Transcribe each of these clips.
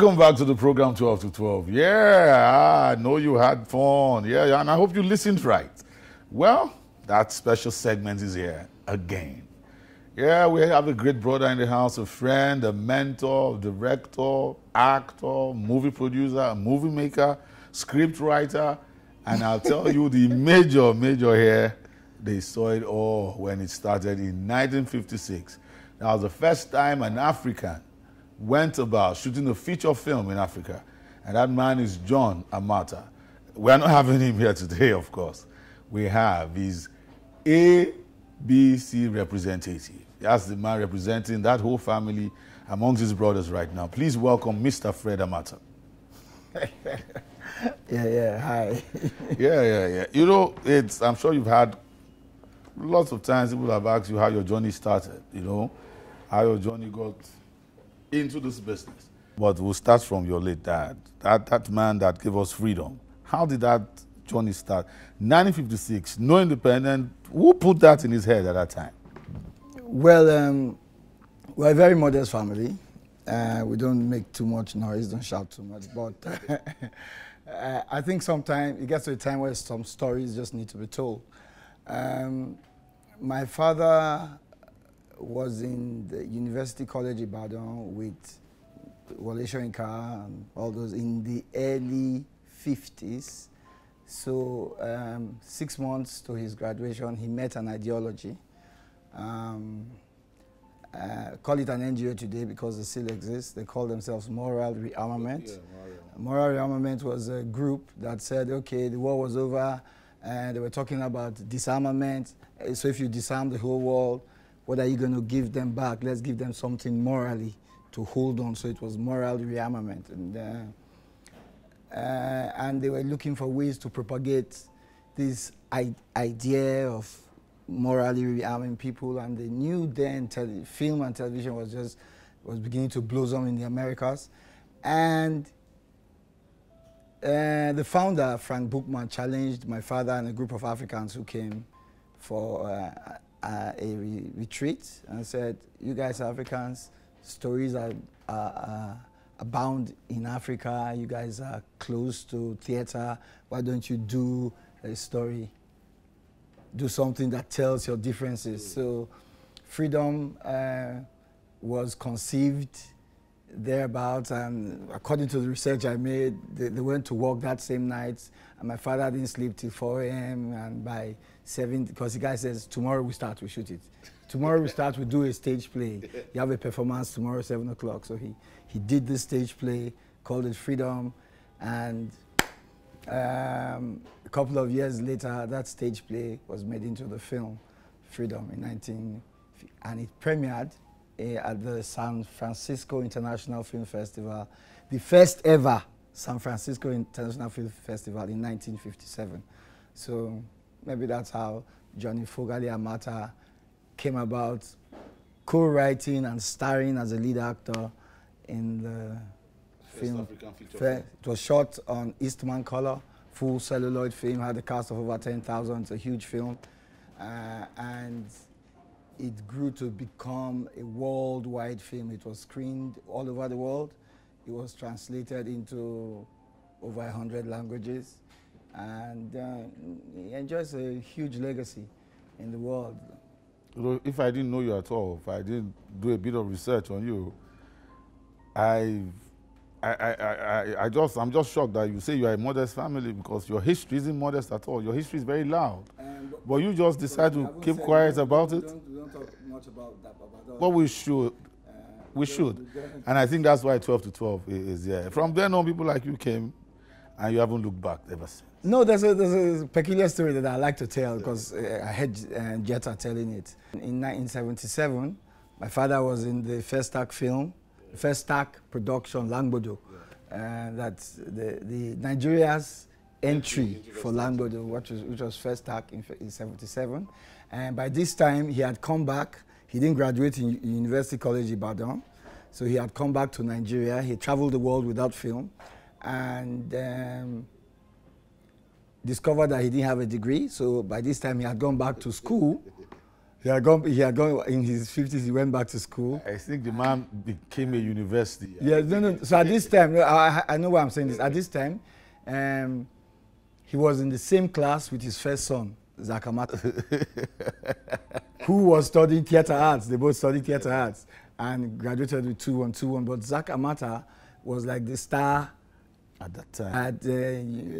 Welcome back to the program 12 to 12. Yeah, I know you had fun. Yeah, and I hope you listened right. Well, that special segment is here again. Yeah, we have a great brother in the house, a friend, a mentor, a director, actor, movie producer, movie maker, script writer. And I'll tell you the major, major here, they saw it all when it started in 1956. That was the first time an African went about shooting a feature film in Africa, and that man is John Amata. We're not having him here today, of course. We have his ABC representative. That's the man representing that whole family amongst his brothers right now. Please welcome Mr. Fred Amata. yeah, yeah, hi. yeah, yeah, yeah. You know, it's, I'm sure you've had lots of times people have asked you how your journey started, you know, how your journey got into this business. But we'll start from your late dad, that, that man that gave us freedom. How did that journey start? 1956, no independent. Who put that in his head at that time? Well, um, we're a very modest family. Uh, we don't make too much noise, don't shout too much. But uh, I think sometimes it gets to a time where some stories just need to be told. Um, my father was in the University College Ibadan with Wale Shoinka and all those in the early 50s. So um, six months to his graduation, he met an ideology. Um, uh, call it an NGO today because they still exist. They call themselves Moral Rearmament. Yeah, moral. moral Rearmament was a group that said, okay, the war was over, and they were talking about disarmament. So if you disarm the whole world, what are you going to give them back? Let's give them something morally to hold on. So it was moral rearmament. And, uh, uh, and they were looking for ways to propagate this idea of morally rearming people. And they knew then film and television was just was beginning to blossom in the Americas. And uh, the founder, Frank Bookman, challenged my father and a group of Africans who came for uh, uh, a re retreat and said, you guys Africans, stories are, abound in Africa. You guys are close to theater. Why don't you do a story? Do something that tells your differences. Mm. So freedom uh, was conceived thereabouts. And according to the research I made, they, they, went to work that same night. And my father didn't sleep till 4 a.m. And by 7, because the guy says, tomorrow we start, we shoot it. Tomorrow we start, we do a stage play. You have a performance tomorrow, 7 o'clock. So he, he did this stage play, called it Freedom. And um, a couple of years later, that stage play was made into the film Freedom in 19... And it premiered at the San Francisco International Film Festival, the first ever San Francisco International Film Festival in 1957. So maybe that's how Johnny Fogali Amata came about co-writing and starring as a lead actor in the film. African feature film. It was shot on Eastman Color, full celluloid film, had a cast of over 10,000, it's a huge film. Uh, it grew to become a worldwide film. It was screened all over the world. It was translated into over 100 languages. And uh, it enjoys a huge legacy in the world. If I didn't know you at all, if I didn't do a bit of research on you, i I, I, I, I just, I'm just shocked that you say you are a modest family because your history isn't modest at all. Your history is very loud. Uh, but, but, you just decide to keep quiet we about we it? Don't, we don't talk much about that. but we should. Uh, we should. And I think that's why 12 to 12 is there. From then on, people like you came and you haven't looked back ever since. No, there's a, there's a peculiar story that I like to tell because yeah. uh, I heard uh, Jetta telling it. In 1977, my father was in the first act film, first act production, Langbodo, yeah. uh, that the, the Nigeria's entry for Langbodo, which was, which was first hack in, in 77. And by this time, he had come back. He didn't graduate in, in University College Ibadan. So he had come back to Nigeria. He traveled the world without film and um, discovered that he didn't have a degree. So by this time, he had gone back to school. He had gone. He had gone in his fifties. He went back to school. I think the man became a university. Yeah, no, no. So at this time, I, I know why I'm saying this. At this time, um, he was in the same class with his first son, Zakamata, who was studying theater arts. They both studied theater arts and graduated with 2121. But Zakamata was like the star at that time. At, uh,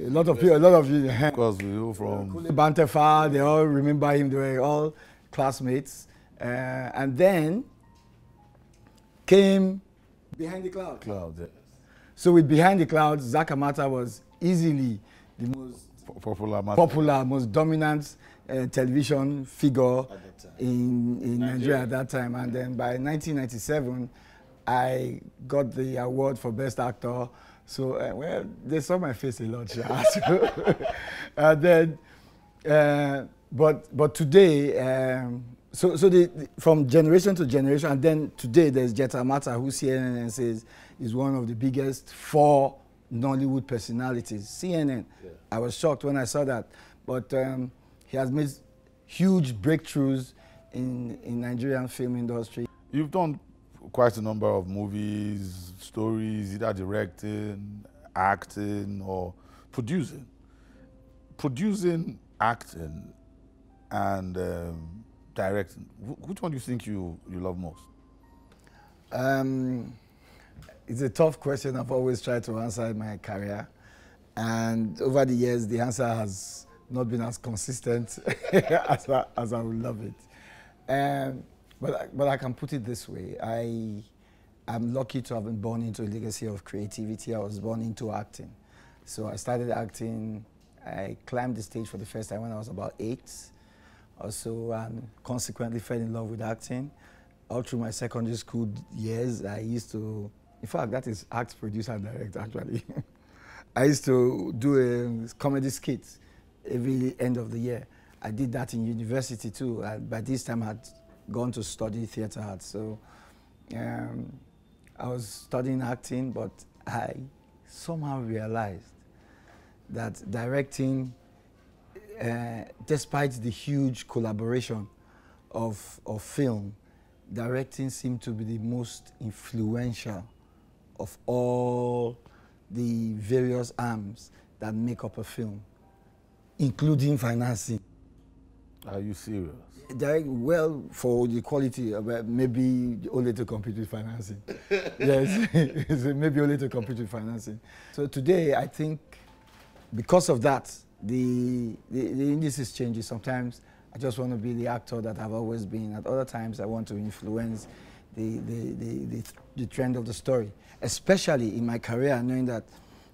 a lot of people, a lot of you. Because eh? we were from Kule Bantefa, they all remember him. They were all classmates. Uh, and then came Behind the Cloud. Cloud, yeah. So with Behind the Cloud, Zakamata was easily the most popular, popular most dominant uh, television figure in, in Nigeria. Nigeria. at that time. And yeah. then by 1997, I got the award for Best Actor. So, uh, well, they saw my face a lot. so, and then, uh, but, but today, um, so, so the, the, from generation to generation, and then today there's Jetta Mata, who CNN says is one of the biggest four Nollywood personalities. CNN. Yeah. I was shocked when I saw that. But um, he has made huge breakthroughs in, in Nigerian film industry. You've done quite a number of movies, stories, either directing, acting, or producing. Producing, acting, and um, directing. which one do you think you, you love most? Um, it's a tough question I've always tried to answer in my career. And over the years, the answer has not been as consistent as, I, as I would love it. Um, but, I, but I can put it this way. I am lucky to have been born into a legacy of creativity. I was born into acting. So I started acting. I climbed the stage for the first time when I was about eight so, and consequently fell in love with acting. All through my secondary school years, I used to in fact, that is act, producer, and director, actually. I used to do a comedy skit every end of the year. I did that in university too. I, by this time, I had gone to study theater arts. So um, I was studying acting, but I somehow realized that directing, uh, despite the huge collaboration of, of film, directing seemed to be the most influential of all the various arms that make up a film, including financing. Are you serious? Direct, well, for the quality, uh, maybe only to compete with financing. yes, maybe only to compete with financing. So today, I think because of that, the, the, the is changing. Sometimes I just want to be the actor that I've always been. At other times, I want to influence the, the, the, the, trend of the story, especially in my career, knowing that,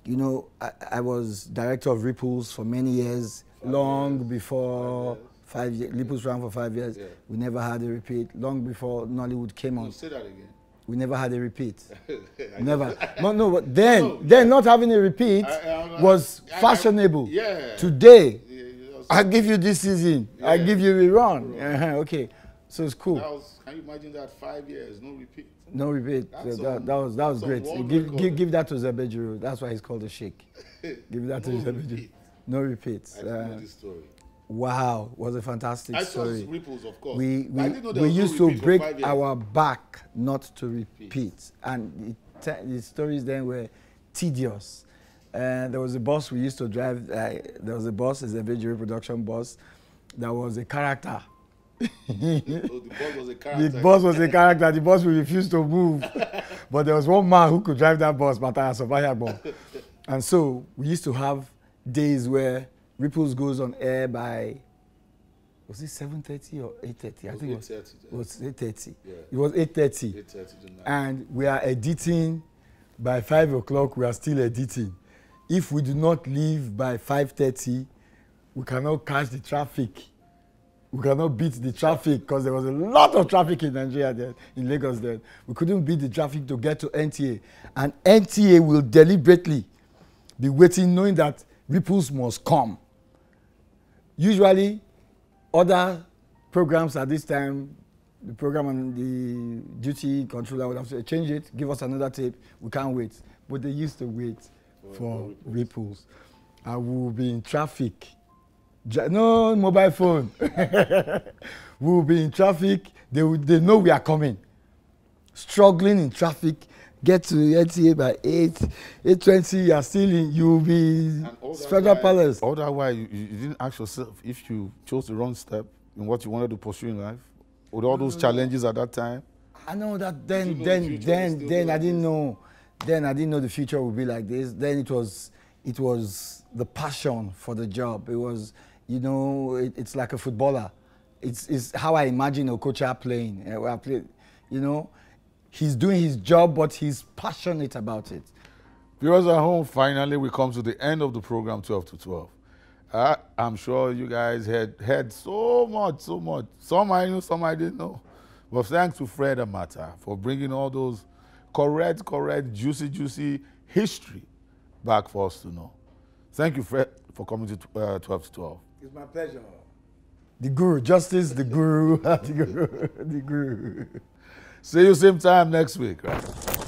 you know, I, I was director of Ripples for many years, five long years. before five years. Five year, Ripples ran for five years. Yeah. We never had a repeat. Long before Nollywood came on. say that again. We never had a repeat. never. no, no, but then, no, then not having a repeat I, I, was fashionable. yeah. Today, yeah, I give you this season. Yeah. I give you a run. Uh-huh, okay. So it's cool. That was, can you imagine that? Five years, no repeat. No repeat. that, that was that was great. Give, give give that to Zebedru. That's why he's called a sheikh. give that no to Zebedru. No repeats. I didn't know uh, this story. Wow, was a fantastic I story. Saw ripples, of course. We we, we used no to break our back not to repeat, and the stories then were tedious. Uh, there was a bus we used to drive. Uh, there was a bus, a video production bus. There was a character Oh, the boss was a character. The boss was a character. The boss will refuse to move. but there was one man who could drive that bus, Mataya Sobayagbo. and so we used to have days where Ripples goes on air by was it 7.30 or 8.30? I think it was 8.30. It was 8.30. Yeah. It was 8.30. 8.30 and we are editing by 5 o'clock, we are still editing. If we do not leave by 5.30, we cannot catch the traffic. we cannot beat the traffic because there was a lot of traffic in Nigeria then, in Lagos then. We couldn't beat the traffic to get to NTA. And NTA will deliberately be waiting, knowing that ripples must come. Usually, other programs at this time, the program and the duty controller would have to change it, give us another tape, we can't wait. But they used to wait for, for ripples. ripples. I will be in traffic no mobile phone we will be in traffic they will, they know we are coming struggling in traffic get to NTA by eight eight twenty you are still in you will be federal palace. all that while you, you didn't ask yourself if you chose the wrong step in what you wanted to pursue in life with all those challenges at that time. I know that then you know then the then then I didn't know then I didn't know the future would be like this. Then it was it was the passion for the job. It was you know, it, it's like a footballer. It's, it's how I imagine Okocha playing. Uh, play, you know, he's doing his job, but he's passionate about it. Viewers at home, finally, we come to the end of the program 12 to 12. I, am sure you guys had heard so much, so much. Some I knew, some I didn't know. But thanks to Fred Amata for bringing all those correct, correct, juicy, juicy history back for us to know. Thank you, Fred, for coming to uh, 12 to 12. It's my pleasure. The Guru, Justice, the Guru, the Guru, the Guru. See you same time next week, right?